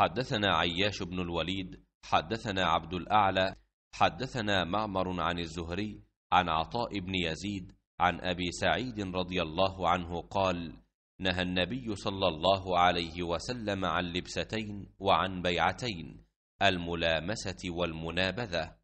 حدثنا عياش بن الوليد حدثنا عبد الأعلى حدثنا معمر عن الزهري عن عطاء بن يزيد عن أبي سعيد رضي الله عنه قال نهى النبي صلى الله عليه وسلم عن لبستين وعن بيعتين الملامسة والمنابذة